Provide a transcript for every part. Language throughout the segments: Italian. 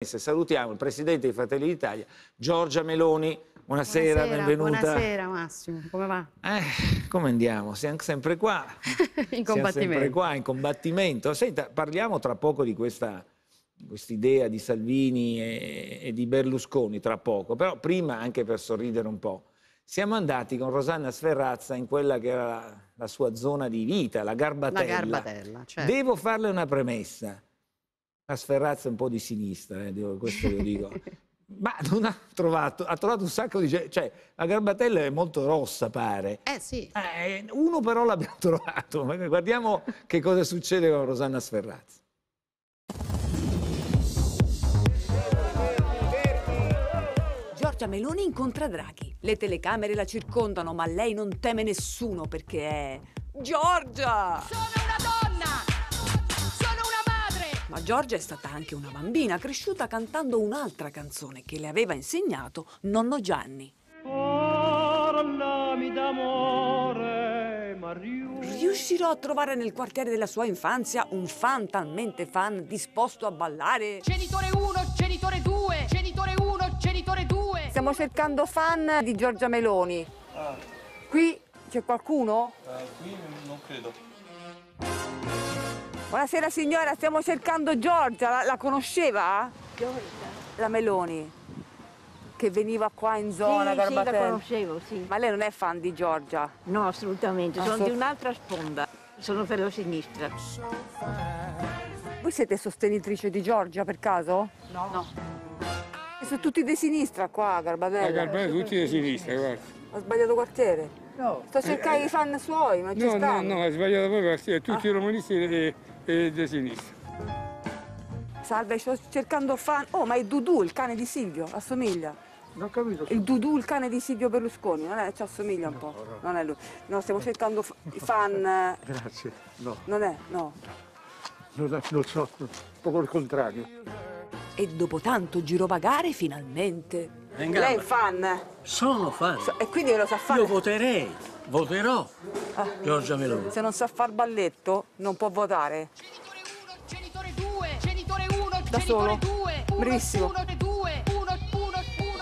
Salutiamo il Presidente di Fratelli d'Italia, Giorgia Meloni. Buonasera, buonasera, benvenuta. Buonasera Massimo, come va? Eh, come andiamo? Siamo sempre qua. in combattimento. Siamo sempre qua, in combattimento. Senta, parliamo tra poco di questa quest idea di Salvini e, e, di Berlusconi, tra poco. Però prima, anche per sorridere un po', siamo andati con Rosanna Sferrazza in quella che era la, la sua zona di vita, la Garbatella. La Garbatella, certo. Devo farle una premessa una sferrazza un po' di sinistra, eh, questo lo dico. ma non ha trovato, ha trovato un sacco di... gente. cioè la garbatella è molto rossa pare. Eh sì. Eh, uno però l'abbiamo trovato, guardiamo che cosa succede con Rosanna Sferrazza. Giorgia Meloni incontra Draghi. Le telecamere la circondano, ma lei non teme nessuno perché è... Giorgia! Sono una donna! Ma Giorgia è stata anche una bambina cresciuta cantando un'altra canzone che le aveva insegnato nonno Gianni. Riuscirò a trovare nel quartiere della sua infanzia un fan talmente fan disposto a ballare. Genitore 1, genitore 2, genitore 1, genitore 2. Stiamo cercando fan di Giorgia Meloni. Ah. Qui c'è qualcuno? Uh, qui non credo. Buonasera signora, stiamo cercando Giorgia, la, la conosceva? Giorgia? La Meloni, che veniva qua in zona, sì, Garbatella. Sì, la conoscevo, sì. Ma lei non è fan di Giorgia? No, assolutamente, Assol sono di un'altra sponda, sono per la sinistra. Voi siete sostenitrice di Giorgia per caso? No. no. Sono tutti di sinistra qua, Garbatella. Garbatella, eh, tutti di sinistra, guarda. Ho sbagliato quartiere? No. Sto cercando eh, i fan suoi, ma no, ci stanno. No, no, ha sbagliato proprio, tutti ah. i romanisti eh, e di sinistra. Salve, sto cercando fan. Oh, ma è Dudu, il cane di Silvio, assomiglia. Non ho capito. Il Dudu, il cane di Silvio Berlusconi, non è, ci assomiglia un no, po'. No. Non è lui. No, stiamo cercando fan. Eh. Grazie, no. Non è, no. Non, è, non so, proprio il contrario. E dopo tanto girovagare, finalmente. Venga, Lei è fan? Sono fan. So, e quindi lo sa fare? Io voterei. Voterò ah. Giorgia Meloni. Se non sa far balletto non può votare. Genitore 1, genitore 2, genitore 1, genitore 2, 1, Bravissimo. 1, 2, uno, 1, 1.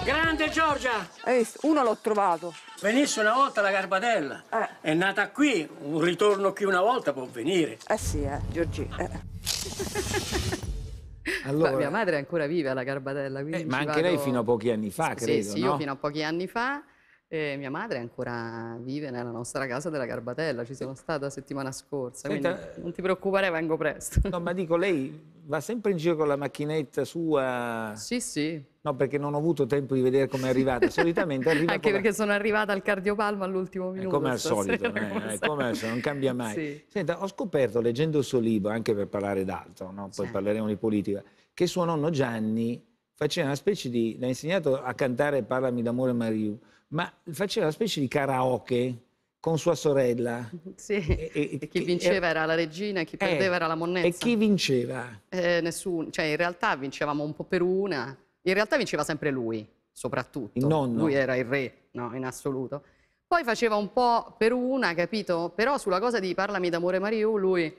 Grande Giorgia! Hai eh, Uno l'ho trovato. Venisse una volta la Garbatella. Eh. È nata qui, un ritorno qui una volta può venire. Eh sì, eh, Giorgi. Eh. Allora... Ma mia madre è ancora viva la Garbatella, eh, ma anche vado... lei fino a pochi anni fa, credo, Sì, sì, no? io fino a pochi anni fa e mia madre ancora vive nella nostra casa della Garbatella, ci sono stata settimana scorsa, Senta, quindi non ti preoccupare, vengo presto. No, ma dico, lei va sempre in giro con la macchinetta sua? Sì, sì. No, perché non ho avuto tempo di vedere come è arrivata. Solitamente arriva Anche come... perché sono arrivata al cardiopalma all'ultimo eh, minuto. È come al solito, eh, è eh, come al solito, non cambia mai. Sì. Senta, ho scoperto, leggendo il suo libro, anche per parlare d'altro, no? poi sì. parleremo di politica, che suo nonno Gianni faceva una specie di... l'ha insegnato a cantare Parlami d'amore Mariù, ma faceva una specie di karaoke con sua sorella. Sì, e, e, e chi vinceva e, era la regina, chi perdeva eh, era la monnezza. E chi vinceva? Eh, nessuno, cioè in realtà vincevamo un po' per una, in realtà vinceva sempre lui, soprattutto. Il nonno. Lui era il re, no, in assoluto. Poi faceva un po' per una, capito? Però sulla cosa di Parlami d'amore Mariù, lui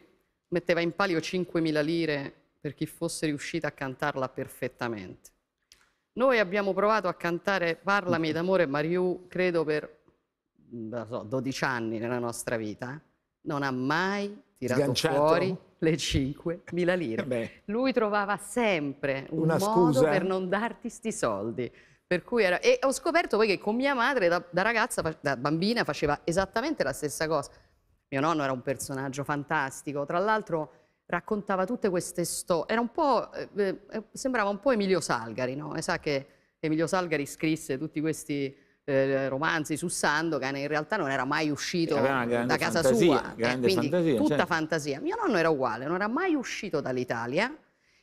metteva in palio 5.000 lire per chi fosse riuscito a cantarla perfettamente. Noi abbiamo provato a cantare Parlami d'amore Mariù, credo per so, 12 anni nella nostra vita. Eh. Non ha mai tirato Sganciato. fuori le 5.000 lire. Eh beh. Lui trovava sempre un Una modo scusa. Eh. per non darti sti soldi. Per cui era... E ho scoperto poi che con mia madre da, da ragazza, da bambina, faceva esattamente la stessa cosa. Mio nonno era un personaggio fantastico, tra l'altro raccontava tutte queste storie, era un po', eh, eh, sembrava un po' Emilio Salgari, no? E sa che Emilio Salgari scrisse tutti questi eh, romanzi su Sandokan e in realtà non era mai uscito da casa fantasia, sua, eh, quindi fantasia, tutta certo. fantasia. Mio nonno era uguale, non era mai uscito dall'Italia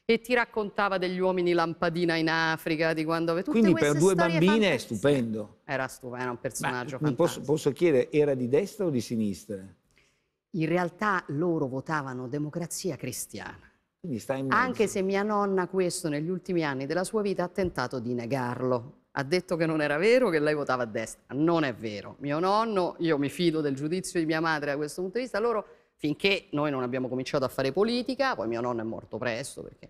e ti raccontava degli uomini lampadina in Africa, di quando Tutte Quindi per due bambine fantastiche. è stupendo. Era stupendo, era un personaggio Ma, fantastico. Posso, posso chiedere, era di destra o di sinistra? in realtà loro votavano democrazia cristiana. Anche se mia nonna questo negli ultimi anni della sua vita ha tentato di negarlo. Ha detto che non era vero, che lei votava a destra. Non è vero. Mio nonno, io mi fido del giudizio di mia madre da questo punto di vista, loro finché noi non abbiamo cominciato a fare politica, poi mio nonno è morto presto perché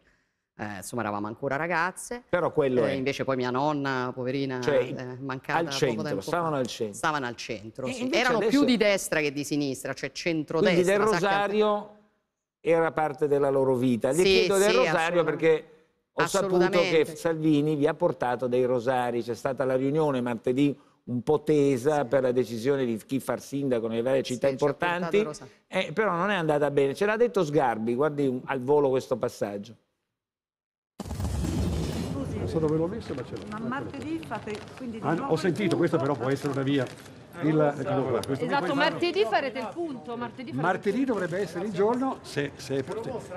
eh, insomma eravamo ancora ragazze. Però quello eh, è... Invece poi mia nonna, poverina, cioè, eh, mancata al centro, stavano al centro. Stavano al centro, sì. Erano adesso... più di destra che di sinistra, cioè centrodestra. Quindi del Rosario che... era parte della loro vita. Gli sì, chiedo del sì, Rosario perché ho saputo che Salvini vi ha portato dei rosari. C'è stata la riunione martedì un po' tesa sì. per la decisione di chi far sindaco nelle varie città sì, importanti, eh, però non è andata bene. Ce l'ha detto Sgarbi, guardi al volo questo passaggio so dove l'ho messo, ma ce l'ho. Ma martedì fate quindi di ah, nuovo Ho sentito, questa però può essere una via. Eh, il, allora, esatto, martedì farete il punto. Martedì, martedì il punto. dovrebbe essere il giorno se, se è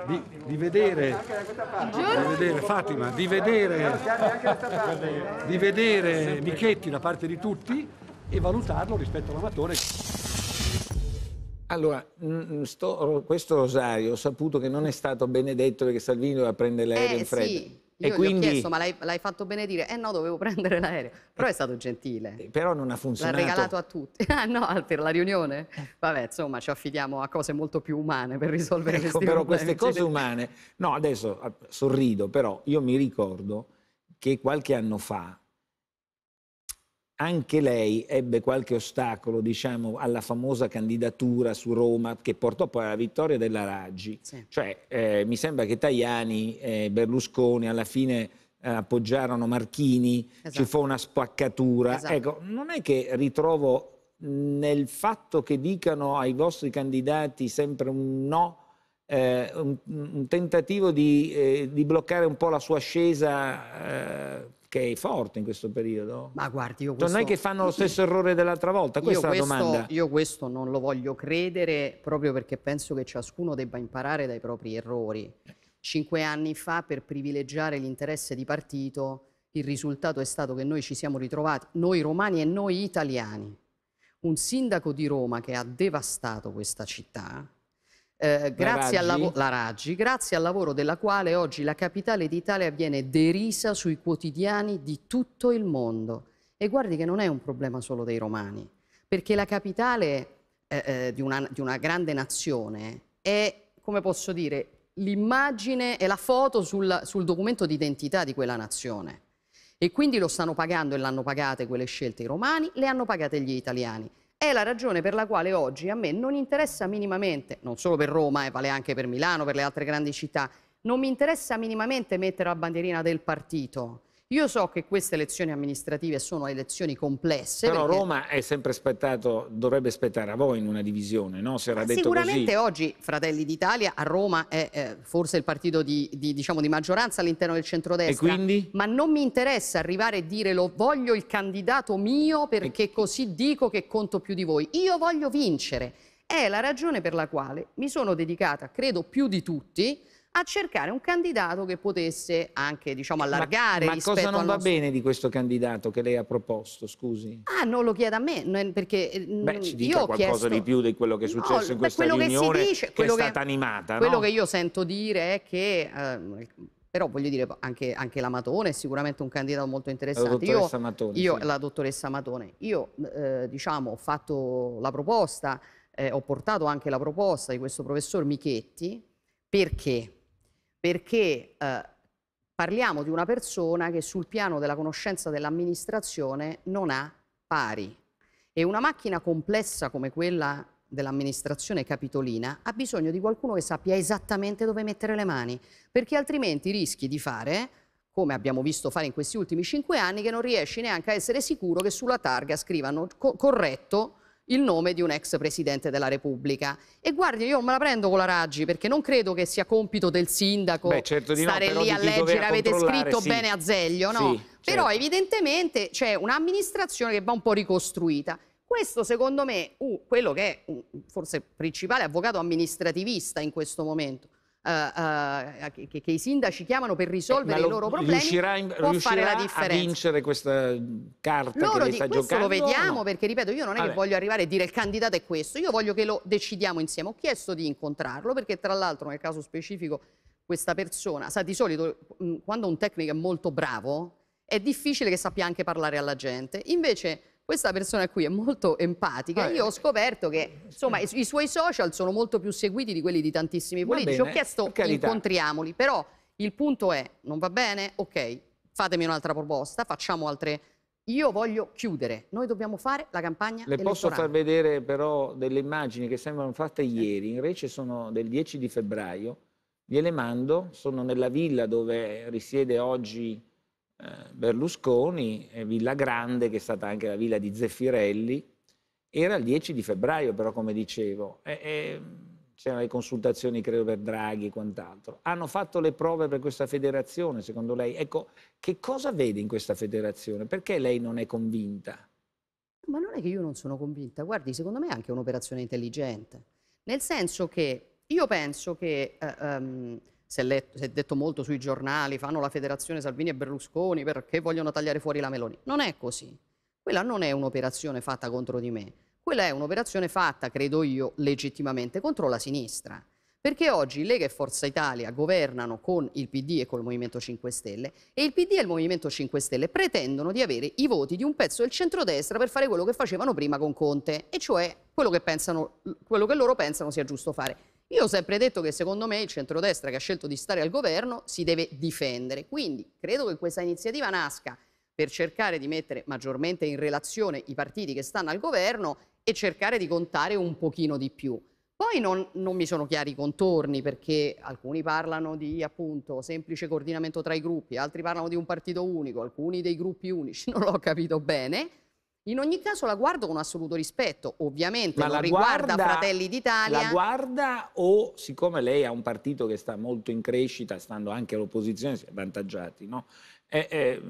di, di, vedere, di vedere Fatima, di vedere, di vedere Michetti da parte di tutti e valutarlo rispetto all'amatore. Allora, sto, questo rosario ho saputo che non è stato benedetto perché Salvini doveva prendere l'aereo eh, in fretta. Sì. Io e quindi... ho chiesto, ma l'hai, l'hai, fatto bene dire? Eh no, dovevo prendere l'aereo. Però è stato gentile. Eh, però non ha funzionato. L'ha regalato a tutti. Ah no, per la riunione? Vabbè, insomma, ci affidiamo a cose molto più umane per risolvere ecco, questi però problemi. queste cioè, cose umane... No, adesso ah, sorrido, però io mi ricordo che qualche anno fa anche lei ebbe qualche ostacolo, diciamo, alla famosa candidatura su Roma che portò poi alla vittoria della Raggi. Sì. Cioè, eh, mi sembra che Tajani e Berlusconi alla fine eh, appoggiarono Marchini, esatto. ci fu una spaccatura. Esatto. Ecco, non è che ritrovo nel fatto che dicano ai vostri candidati sempre un no, eh, un, un, tentativo di, eh, di, bloccare un po' la sua ascesa eh, che è forte in questo periodo? Ma guardi, io questo... Cioè, non è che fanno lo stesso errore dell'altra volta, questa questo, è la domanda. Io questo non lo voglio credere proprio perché penso che ciascuno debba imparare dai propri errori. Cinque anni fa per privilegiare l'interesse di partito il risultato è stato che noi ci siamo ritrovati, noi romani e noi italiani, un sindaco di Roma che ha devastato questa città, eh, grazie, la Raggi. Al Raggi, grazie al lavoro della quale oggi la capitale d'Italia viene derisa sui quotidiani di tutto il mondo. E guardi che non è un problema solo dei romani, perché la capitale eh, eh, di, una, di una grande nazione è, come posso dire, l'immagine e la foto sul, sul documento d'identità di quella nazione. E quindi lo stanno pagando e l'hanno pagate quelle scelte i romani, le hanno pagate gli italiani è la ragione per la quale oggi a me non interessa minimamente, non solo per Roma, e eh, vale anche per Milano, per le altre grandi città, non mi interessa minimamente mettere la bandierina del partito. Io so che queste elezioni amministrative sono elezioni complesse. Però perché... Roma è sempre spettato, dovrebbe aspettare a voi in una divisione, no? Se era detto Sicuramente così. oggi Fratelli d'Italia a Roma è eh, forse il partito di, di, diciamo, di maggioranza all'interno del centrodestra. E quindi? Ma non mi interessa arrivare e dire lo voglio il candidato mio perché e... così dico che conto più di voi. Io voglio vincere. È la ragione per la quale mi sono dedicata, credo più di tutti, a cercare un candidato che potesse anche diciamo, allargare ma, ma cosa non va nostro... bene di questo candidato che lei ha proposto, scusi? Ah, non lo chieda a me, perché eh, Beh, ci dica qualcosa chiesto... di più di quello che è successo no, in questa quello riunione che, si dice, che è stata che, animata, Quello no? che io sento dire è che... Eh, però voglio dire anche, anche la Matone è sicuramente un candidato molto interessante. La dottoressa io, Matone. Io, sì. La dottoressa Matone. Io eh, diciamo, ho fatto la proposta, eh, ho portato anche la proposta di questo professor Michetti, perché? perché eh, parliamo di una persona che sul piano della conoscenza dell'amministrazione non ha pari e una macchina complessa come quella dell'amministrazione capitolina ha bisogno di qualcuno che sappia esattamente dove mettere le mani, perché altrimenti rischi di fare come abbiamo visto fare in questi ultimi cinque anni, che non riesci neanche a essere sicuro che sulla targa scrivano co corretto il nome di un ex presidente della Repubblica. E guardi, io me la prendo con la Raggi perché non credo che sia compito del sindaco Beh, certo stare no, lì a leggere avete scritto sì. bene a Zeglio, no? Sì, certo. Però evidentemente c'è un'amministrazione che va un po' ricostruita. Questo secondo me, uh, quello che è uh, forse il principale avvocato amministrativista in questo momento, eh, eh che, che, i sindaci chiamano per risolvere eh, i loro problemi riuscirà, in, può riuscirà fare la differenza. a vincere questa carta loro che di, sta giocando? lo vediamo no? perché ripeto io non è Vabbè. che voglio arrivare e dire il candidato è questo, io voglio che lo decidiamo insieme. Ho chiesto di incontrarlo perché tra l'altro nel caso specifico questa persona, sa di solito quando un tecnico è molto bravo è difficile che sappia anche parlare alla gente. Invece questa persona qui è molto empatica. Ah, Io eh. ho scoperto che insomma, i suoi social sono molto più seguiti di quelli di tantissimi politici. ho chiesto incontriamoli, però il punto è: non va bene? Ok, fatemi un'altra proposta, facciamo altre io voglio chiudere, noi dobbiamo fare la campagna Le elettorale. posso far vedere però delle immagini che sembrano fatte ieri, invece sono del 10 di febbraio, gliele mando, sono nella villa dove risiede oggi eh, Berlusconi, Villa Grande, che è stata anche la villa di Zeffirelli, era il 10 di febbraio, però, come dicevo, e, e c'erano le consultazioni, credo, per Draghi e quant'altro. Hanno fatto le prove per questa federazione, secondo lei? Ecco, che cosa vede in questa federazione? Perché lei non è convinta? Ma non è che io non sono convinta, guardi, secondo me è anche un'operazione intelligente, nel senso che io penso che... Uh, um, si è, letto, si è, detto molto sui giornali, fanno la federazione Salvini e Berlusconi perché vogliono tagliare fuori la Meloni. Non è così. Quella non è un'operazione fatta contro di me, quella è un'operazione fatta, credo io, legittimamente contro la sinistra. Perché oggi Lega e Forza Italia governano con il PD e col Movimento 5 Stelle e il PD e il Movimento 5 Stelle pretendono di avere i voti di un pezzo del centrodestra per fare quello che facevano prima con Conte, e cioè quello che, pensano, quello che loro pensano sia giusto fare. Io ho sempre detto che secondo me il centrodestra che ha scelto di stare al governo si deve difendere, quindi credo che questa iniziativa nasca per cercare di mettere maggiormente in relazione i partiti che stanno al governo e cercare di contare un pochino di più. Poi non, non mi sono chiari i contorni perché alcuni parlano di appunto semplice coordinamento tra i gruppi, altri parlano di un partito unico, alcuni dei gruppi unici, non l'ho capito bene. In ogni caso la guardo con assoluto rispetto, ovviamente Ma la riguarda guarda, Fratelli d'Italia. La guarda o siccome lei ha un partito che sta molto in crescita, stando anche all'opposizione, si è avvantaggiati, no? eh, eh,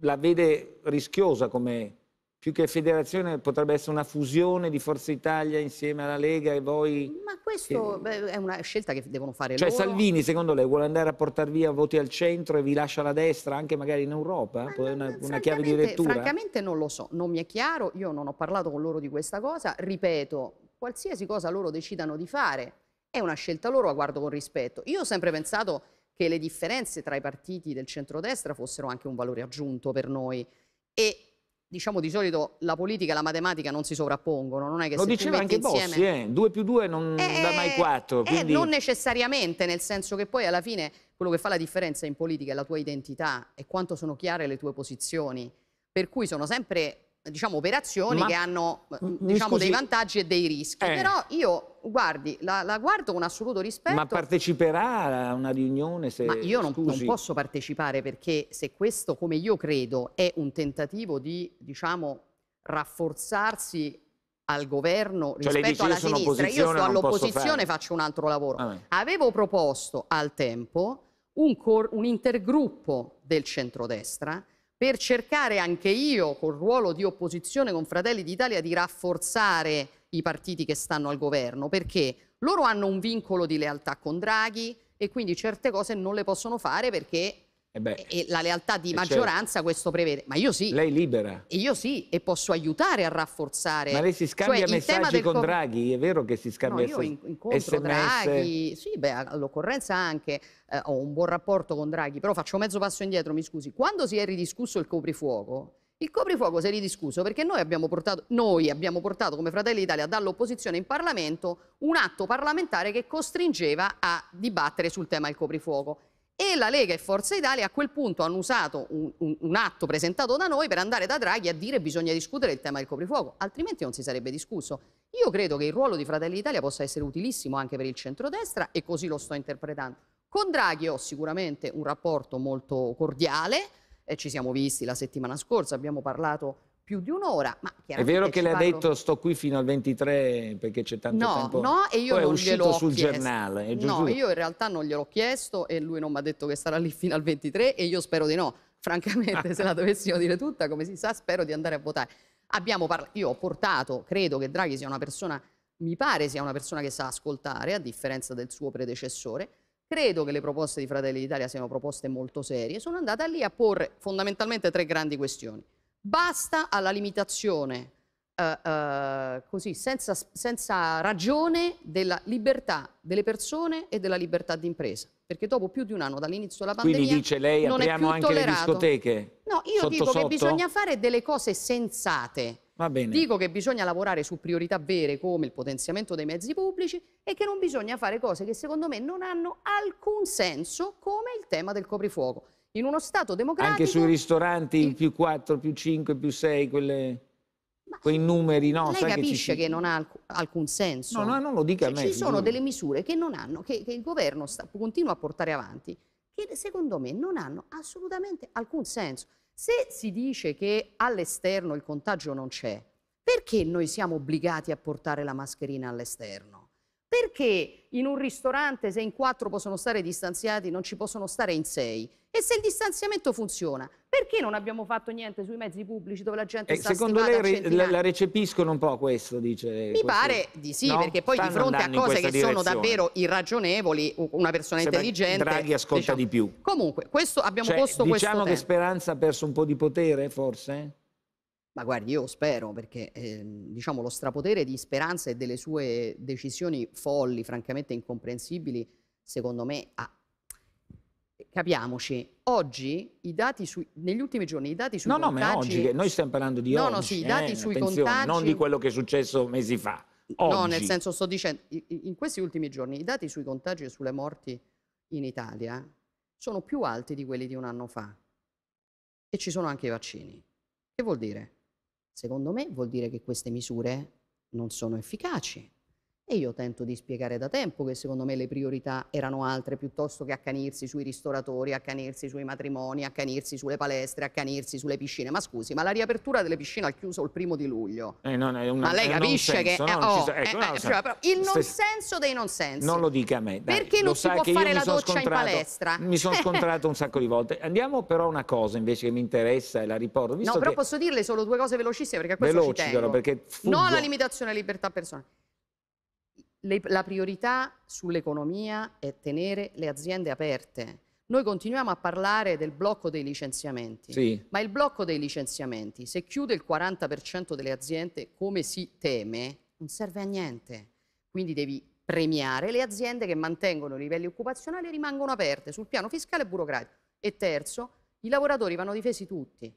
la vede rischiosa come più che federazione potrebbe essere una fusione di Forza Italia insieme alla Lega e voi... Ma questo che... è una scelta che devono fare cioè, loro. Cioè Salvini, secondo lei, vuole andare a portare via voti al centro e vi lascia la destra anche magari in Europa? Ma, una, una chiave di lettura? Francamente non lo so, non mi è chiaro, io non ho parlato con loro di questa cosa, ripeto, qualsiasi cosa loro decidano di fare è una scelta loro, la guardo con rispetto. Io ho sempre pensato che le differenze tra i partiti del centrodestra fossero anche un valore aggiunto per noi e diciamo di solito la politica e la matematica non si sovrappongono, non è che Lo diceva anche insieme... Bossi, eh? 2 più due non eh, dà mai eh, quattro. Eh, quindi... Eh, non necessariamente, nel senso che poi alla fine quello che fa la differenza in politica è la tua identità e quanto sono chiare le tue posizioni. Per cui sono sempre diciamo, operazioni Ma... che hanno eh, diciamo, dei vantaggi e dei rischi. Eh. Però io, guardi, la, la, guardo con assoluto rispetto. Ma parteciperà a una riunione? Se... Ma io non, non, posso partecipare perché se questo, come io credo, è un tentativo di, diciamo, rafforzarsi al governo cioè, rispetto alla sinistra, io sto all'opposizione, e faccio un altro lavoro. Ah. Avevo proposto al tempo un, un intergruppo del centrodestra per cercare anche io, col ruolo di opposizione con Fratelli d'Italia, di rafforzare i partiti che stanno al governo, perché loro hanno un vincolo di lealtà con Draghi e quindi certe cose non le possono fare perché eh beh, e la lealtà di eh, maggioranza certo. questo prevede. Ma io sì. Lei libera. E io sì, e posso aiutare a rafforzare. Ma lei si scambia cioè, messaggi con Draghi? È vero che si scambia messaggi? No, io incontro SMS. Draghi, sì, beh, all'occorrenza anche eh, ho un buon rapporto con Draghi, però faccio mezzo passo indietro, mi scusi. Quando si è ridiscusso il coprifuoco, il coprifuoco si è ridiscusso perché noi abbiamo portato, noi abbiamo portato come Fratelli d'Italia dall'opposizione in Parlamento un atto parlamentare che costringeva a dibattere sul tema del coprifuoco e la Lega e Forza Italia a quel punto hanno usato un, un, un atto presentato da noi per andare da Draghi a dire che bisogna discutere il tema del coprifuoco, altrimenti non si sarebbe discusso. Io credo che il ruolo di Fratelli d'Italia possa essere utilissimo anche per il centrodestra e così lo sto interpretando. Con Draghi ho sicuramente un rapporto molto cordiale, e eh, ci siamo visti la settimana scorsa, abbiamo parlato più di un'ora. Ma è vero che le ha parlo... detto sto qui fino al 23 perché c'è tanto no, tempo? No, e io Poi non è gliel'ho sul chiesto. giornale. No, io in realtà non gliel'ho chiesto e lui non mi ha detto che sarà lì fino al 23 e io spero di no. Francamente, se la dovessimo dire tutta, come si sa, spero di andare a votare. Abbiamo Parla... io ho portato, credo che Draghi sia una persona, mi pare sia una persona che sa ascoltare, a differenza del suo predecessore. Credo che le proposte di Fratelli d'Italia siano proposte molto serie. Sono andata lì a porre fondamentalmente tre grandi questioni Basta alla limitazione, eh, eh, così, senza, senza ragione, della libertà delle persone e della libertà d'impresa perché dopo più di un anno dall'inizio della pandemia Quindi dice lei apriamo anche tollerato. le discoteche? No, io sotto, dico sotto? che bisogna fare delle cose sensate. Dico che bisogna lavorare su priorità vere come il potenziamento dei mezzi pubblici e che non bisogna fare cose che secondo me non hanno alcun senso come il tema del coprifuoco in uno Stato democratico... Anche sui ristoranti il... più 4, più 5, più 6, quelle... Ma quei numeri no, lei capisce che, ci... che, non ha alcun senso no, no non lo dica cioè, a me ci sono delle misure che non hanno che, che il governo sta, continua a portare avanti che secondo me non hanno assolutamente alcun senso se si dice che all'esterno il contagio non c'è perché noi siamo obbligati a portare la mascherina all'esterno perché in un ristorante se in quattro possono stare distanziati non ci possono stare in sei e se il distanziamento funziona, perché non abbiamo fatto niente sui mezzi pubblici dove la gente eh, sta Secondo lei la, la recepiscono un po' questo, dice Mi questo. pare di sì, no? perché poi di fronte a cose che direzione. sono davvero irragionevoli, una persona Se intelligente... Draghi ascolta diciamo. di più. Comunque, questo, abbiamo cioè, posto diciamo questo Diciamo che Speranza ha perso un po' di potere, forse? Ma guardi, io spero perché eh, diciamo, lo strapotere di Speranza e delle sue decisioni folli, francamente incomprensibili, secondo me ha capiamoci, oggi i dati sui, negli ultimi giorni i dati sui no, contagi... No, no, ma oggi, noi stiamo parlando di no, oggi. No, no, sì, i dati eh, sui contagi... Non di quello che è successo mesi fa, oggi. No, nel senso sto dicendo, in questi ultimi giorni i dati sui contagi e sulle morti in Italia sono più alti di quelli di un anno fa. E ci sono anche i vaccini. Che vuol dire? Secondo me vuol dire che queste misure non sono efficaci. E io tento di spiegare da tempo che secondo me le priorità erano altre piuttosto che accanirsi sui ristoratori, accanirsi sui matrimoni, accanirsi sulle palestre, accanirsi sulle piscine. Ma scusi, ma la riapertura delle piscine ha chiuso il primo di luglio. Eh, non, è una, ma lei capisce che il non senso dei non sensi. Non lo dica a me. Dai, Perché non si può fare la doccia in palestra? Mi sono scontrato un sacco di volte. Andiamo però a una cosa invece che mi interessa e la riporto. Visto no, però posso dirle solo due cose velocissime perché a questo Veloci, ci tengo. Però, perché fuggo. No alla limitazione della libertà personale le, la priorità sull'economia è tenere le aziende aperte. Noi continuiamo a parlare del blocco dei licenziamenti, sì. ma il blocco dei licenziamenti, se chiude il 40% delle aziende, come si teme, non serve a niente. Quindi devi premiare le aziende che mantengono i livelli occupazionali e rimangono aperte sul piano fiscale e burocratico. E terzo, i lavoratori vanno difesi tutti.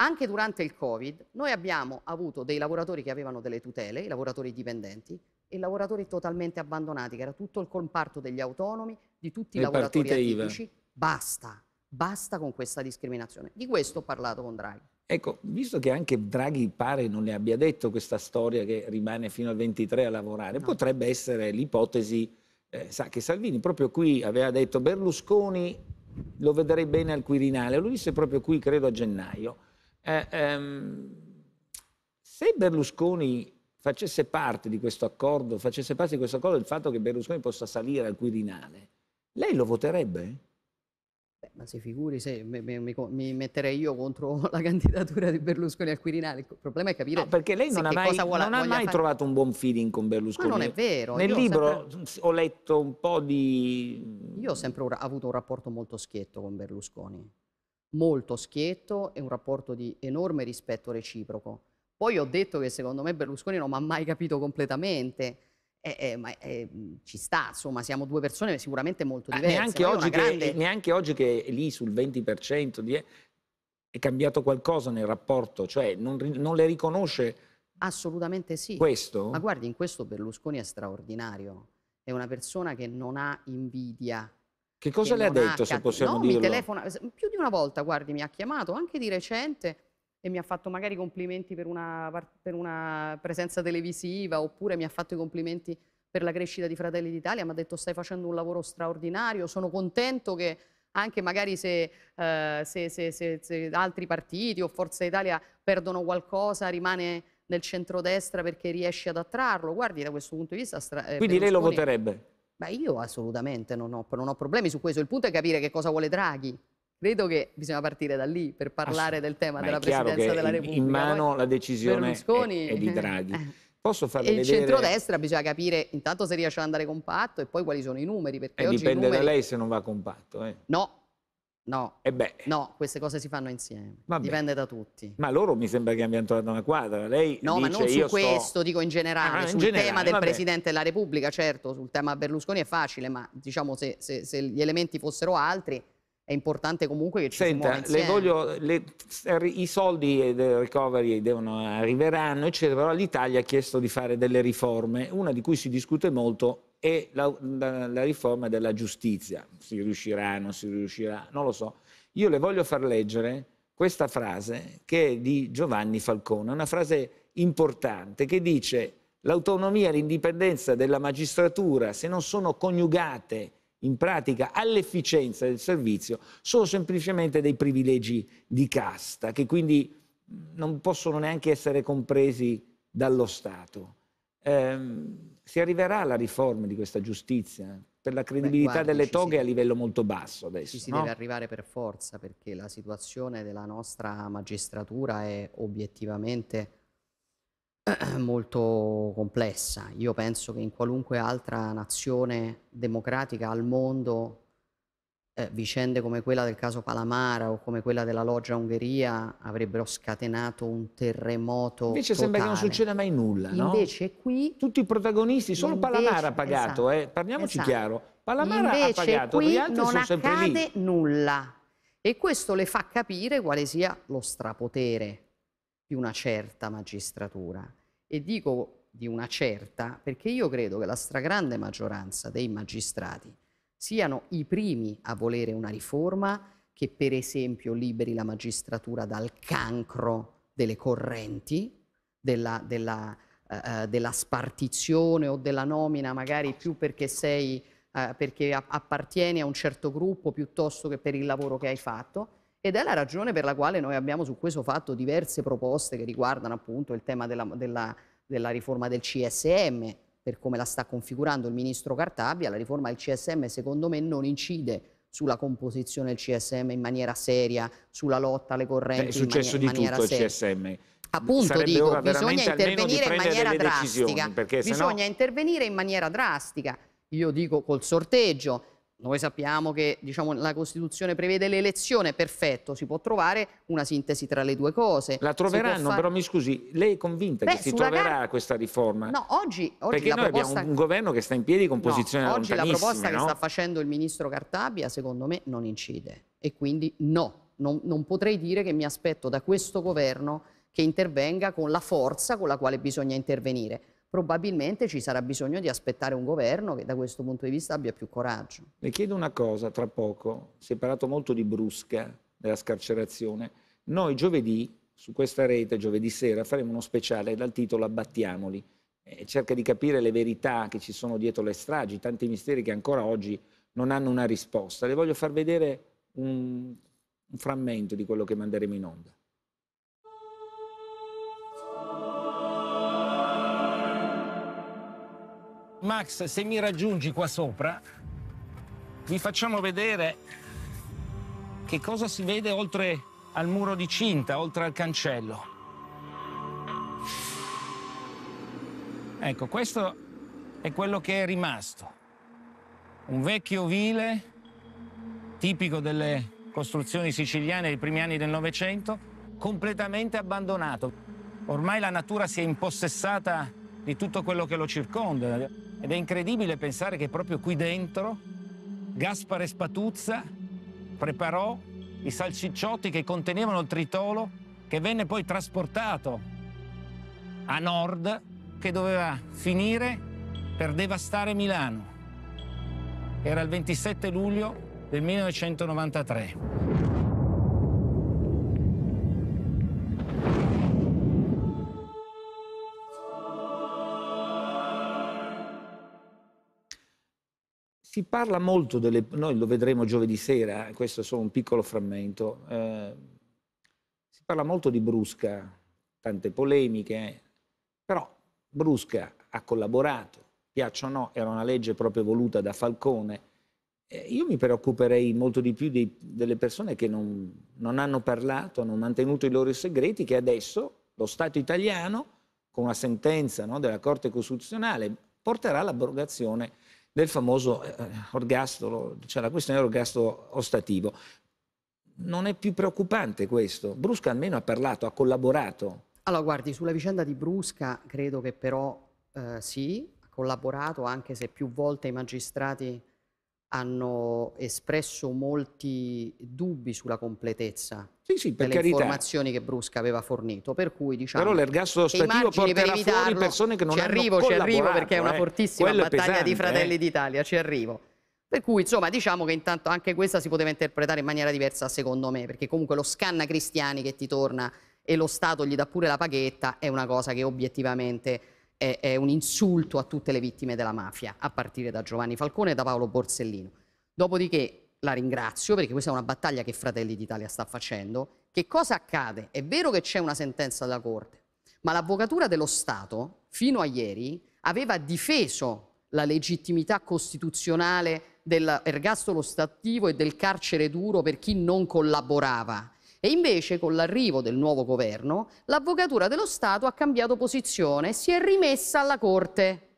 Anche durante il Covid noi abbiamo avuto dei lavoratori che avevano delle tutele, i lavoratori dipendenti, e lavoratori totalmente abbandonati, che era tutto il comparto degli autonomi, di tutti i lavoratori atipici. IVA. Basta, basta con questa discriminazione. Di questo ho parlato con Draghi. Ecco, visto che anche Draghi pare non le abbia detto questa storia che rimane fino al 23 a lavorare, no. potrebbe essere l'ipotesi eh, sa, che Salvini proprio qui aveva detto Berlusconi lo vedrei bene al Quirinale, lo disse proprio qui credo a gennaio. Eh, ehm, se Berlusconi facesse parte di questo accordo, facesse parte di questo accordo il fatto che Berlusconi possa salire al Quirinale, lei lo voterebbe? Beh, ma si figuri se mi, mi, mi, metterei io contro la candidatura di Berlusconi al Quirinale. Il problema è capire. No, perché lei non ha mai, vuole, non ha mai fare... trovato un buon feeling con Berlusconi. Ma non è vero. Nel libro ho, sempre... ho letto un po' di. Io ho sempre avuto un rapporto molto schietto con Berlusconi. Molto schietto e un rapporto di enorme rispetto reciproco poi ho detto che secondo me Berlusconi non mi ha mai capito completamente. Eh, eh, ma eh, ci sta, insomma, siamo due persone sicuramente molto ah, diverse. Neanche oggi, grande... che, neanche, oggi che, è lì sul 20% di, è cambiato qualcosa nel rapporto, cioè non, non, le riconosce. Assolutamente sì. Questo? Ma guardi, in questo Berlusconi è straordinario, è una persona che non ha invidia. Che cosa che le ha detto, ha... se possiamo no, dirlo? Mi telefona, più di una volta, guardi, mi ha chiamato, anche di recente, e mi ha fatto magari complimenti per una, per una, presenza televisiva oppure mi ha fatto i complimenti per la crescita di Fratelli d'Italia, mi ha detto stai facendo un lavoro straordinario, sono contento che anche magari se, eh, se, se, se altri partiti o Forza Italia perdono qualcosa rimane nel centrodestra perché riesce ad attrarlo. Guardi, da questo punto di vista... Eh, Quindi Berlusconi... lei lo voterebbe? Beh, io assolutamente non ho, non ho problemi su questo. Il punto è capire che cosa vuole Draghi. Credo che bisogna partire da lì per parlare del tema della presidenza della Repubblica. In mano la decisione Berlusconi... è, è di Draghi. Posso farle e vedere... Il centrodestra bisogna capire intanto se riesce ad andare compatto e poi quali sono i numeri. Perché eh, oggi dipende numeri... da lei se non va compatto. Eh. No. No. Eh no, queste cose si fanno insieme. Vabbè. Dipende da tutti. Ma loro mi sembra che abbiano trovato una quadra. Lei no, dice, ma non su questo, sto... dico in generale, ah, sul in generale, tema del vabbè. Presidente della Repubblica, certo, sul tema Berlusconi è facile, ma diciamo se, se, se gli elementi fossero altri, è importante comunque che ci Senta, si le voglio, le, I soldi del recovery devono, arriveranno, eccetera, però l'Italia ha chiesto di fare delle riforme, una di cui si discute molto è la, la, la riforma della giustizia. Si riuscirà, non si riuscirà, non lo so. Io le voglio far leggere questa frase che è di Giovanni Falcone, una frase importante che dice l'autonomia e l'indipendenza della magistratura, se non sono coniugate in pratica all'efficienza del servizio sono semplicemente dei privilegi di casta che quindi non possono neanche essere compresi dallo Stato. Eh, si arriverà alla riforma di questa giustizia per la credibilità Beh, guarda, delle toghe si... a livello molto basso adesso. Ci si no? deve arrivare per forza perché la situazione della nostra magistratura è obiettivamente eh, molto complessa. Io penso che in qualunque altra nazione democratica al mondo eh, vicende come quella del caso Palamara o come quella della loggia Ungheria avrebbero scatenato un terremoto. Invece totale. sembra che non succeda mai nulla. Invece no? qui... Tutti i protagonisti, solo invece, Palamara ha pagato, esatto, eh, parliamoci esatto. chiaro. Palamara invece ha pagato, qui gli altri non sono sempre lì. Non accade nulla. E questo le fa capire quale sia lo strapotere di una certa magistratura. E dico di una certa perché io credo che la stragrande maggioranza dei magistrati siano i primi a volere una riforma che per esempio liberi la magistratura dal cancro delle correnti, della, della, eh, eh della spartizione o della nomina magari più perché sei... Eh, perché appartieni a un certo gruppo piuttosto che per il lavoro che hai fatto ed è la ragione per la quale noi abbiamo su questo fatto diverse proposte che riguardano appunto il tema della, della, della riforma del CSM, per come la sta configurando il ministro Cartabia, la riforma del CSM secondo me non incide sulla composizione del CSM in maniera seria, sulla lotta alle correnti. Cioè, è successo in maniera, di tutto il CSM. Appunto Sarebbe dico, bisogna intervenire in maniera drastica. Bisogna sennò... intervenire in maniera drastica. Io dico col sorteggio, noi sappiamo che diciamo, la Costituzione prevede l'elezione, perfetto, si può trovare una sintesi tra le due cose. La troveranno, far... però mi scusi, lei è convinta Beh, che si troverà car... questa riforma? No, oggi, oggi Perché noi proposta... abbiamo un governo che sta in piedi con posizioni no, Oggi la proposta no? che sta facendo il ministro Cartabia, secondo me, non incide. E quindi no, non, non potrei dire che mi aspetto da questo governo che intervenga con la forza con la quale bisogna intervenire probabilmente ci sarà bisogno di aspettare un governo che da questo punto di vista abbia più coraggio. Le chiedo una cosa tra poco, si è parlato molto di Brusca, della scarcerazione. Noi giovedì su questa rete, giovedì sera, faremo uno speciale dal titolo Abbattiamoli. Eh, cerca di capire le verità che ci sono dietro le stragi, tanti misteri che ancora oggi non hanno una risposta. Le voglio far vedere un, un frammento di quello che manderemo in onda. Max, se mi raggiungi qua sopra, vi facciamo vedere che cosa si vede oltre al muro di cinta, oltre al cancello. Ecco, questo è quello che è rimasto. Un vecchio vile, tipico delle costruzioni siciliane dei primi anni del Novecento, completamente abbandonato. Ormai la natura si è impossessata di tutto quello che lo circonda. Ed è incredibile pensare che proprio qui dentro Gaspare Spatuzza preparò i salsicciotti che contenevano il tritolo che venne poi trasportato a nord che doveva finire per devastare Milano. Era il 27 luglio del 1993. Si parla molto delle... noi lo vedremo giovedì sera, questo è solo un piccolo frammento, eh, si parla molto di Brusca, tante polemiche, però Brusca ha collaborato, piaccia o no, era una legge proprio voluta da Falcone, io mi preoccuperei molto di più di, delle persone che non, non, hanno parlato, hanno mantenuto i loro segreti, che adesso lo Stato italiano, con una sentenza no, della Corte Costituzionale, porterà all'abrogazione del famoso eh, eh, orgastolo, cioè la questione dell'orgastolo ostativo. Non è più preoccupante questo. Brusca almeno ha parlato, ha collaborato. Allora, guardi, sulla vicenda di Brusca credo che però eh, sì, ha collaborato anche se più volte i magistrati hanno espresso molti dubbi sulla completezza sì, sì, delle carità. informazioni che Brusca aveva fornito. Per cui diciamo Però l'ergastolo stativo porterà per evitarlo, fuori persone che non ci arrivo, Ci arrivo perché è una eh, fortissima battaglia pesante, di eh. Fratelli eh. d'Italia, ci arrivo. Per cui insomma diciamo che intanto anche questa si poteva interpretare in maniera diversa secondo me, perché comunque lo scanna cristiani che ti torna e lo Stato gli dà pure la paghetta è una cosa che obiettivamente è, è un insulto a tutte le vittime della mafia, a partire da Giovanni Falcone e da Paolo Borsellino. Dopodiché la ringrazio perché questa è una battaglia che Fratelli d'Italia sta facendo. Che cosa accade? È vero che c'è una sentenza della Corte, ma l'Avvocatura dello Stato, fino a ieri, aveva difeso la legittimità costituzionale dell'ergastolo stativo e del carcere duro per chi non collaborava. E invece con l'arrivo del nuovo governo l'Avvocatura dello Stato ha cambiato posizione e si è rimessa alla Corte.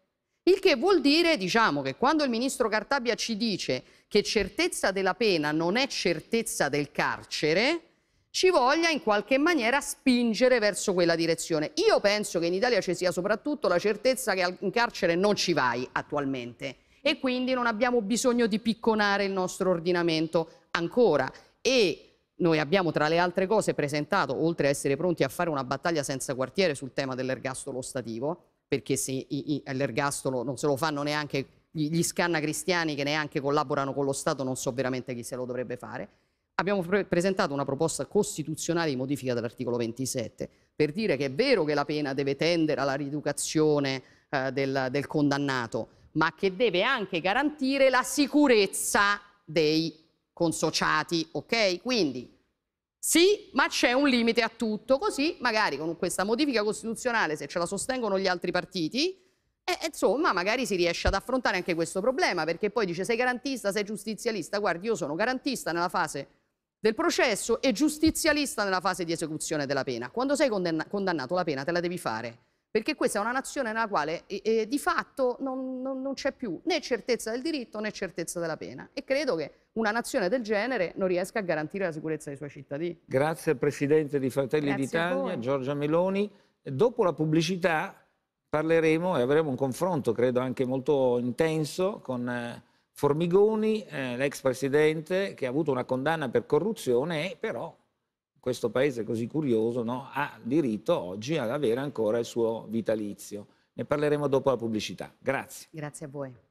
Il che vuol dire, diciamo, che quando il ministro Cartabia ci dice che certezza della pena non è certezza del carcere, ci voglia in qualche maniera spingere verso quella direzione. Io penso che in Italia ci sia soprattutto la certezza che in carcere non ci vai attualmente e quindi non abbiamo bisogno di picconare il nostro ordinamento ancora. E noi abbiamo tra le altre cose presentato, oltre a essere pronti a fare una battaglia senza quartiere sul tema dell'ergastolo stativo, perché se l'ergastolo non se lo fanno neanche gli scanna cristiani che neanche collaborano con lo Stato, non so veramente chi se lo dovrebbe fare. Abbiamo pre presentato una proposta costituzionale di modifica dell'articolo 27 per dire che è vero che la pena deve tendere alla rieducazione eh, del, del condannato, ma che deve anche garantire la sicurezza dei consociati, ok? Quindi sì, ma c'è un limite a tutto, così magari con questa modifica costituzionale, se ce la sostengono gli altri partiti, e, eh, eh, insomma, magari si riesce ad affrontare anche questo problema, perché poi dice sei garantista, sei giustizialista, guardi io sono garantista nella fase del processo e giustizialista nella fase di esecuzione della pena. Quando sei condannato la pena te la devi fare, perché questa è una nazione nella quale eh, eh, di fatto non, non, non c'è più né certezza del diritto né certezza della pena e credo che una nazione del genere non riesca a garantire la sicurezza dei suoi cittadini. Grazie al Presidente di Fratelli d'Italia, Giorgia Meloni. Dopo la pubblicità parleremo e avremo un confronto, credo anche molto intenso, con eh, Formigoni, eh, l'ex Presidente, che ha avuto una condanna per corruzione e però questo paese così curioso no, ha diritto oggi ad avere ancora il suo vitalizio. Ne parleremo dopo la pubblicità. Grazie. Grazie a voi.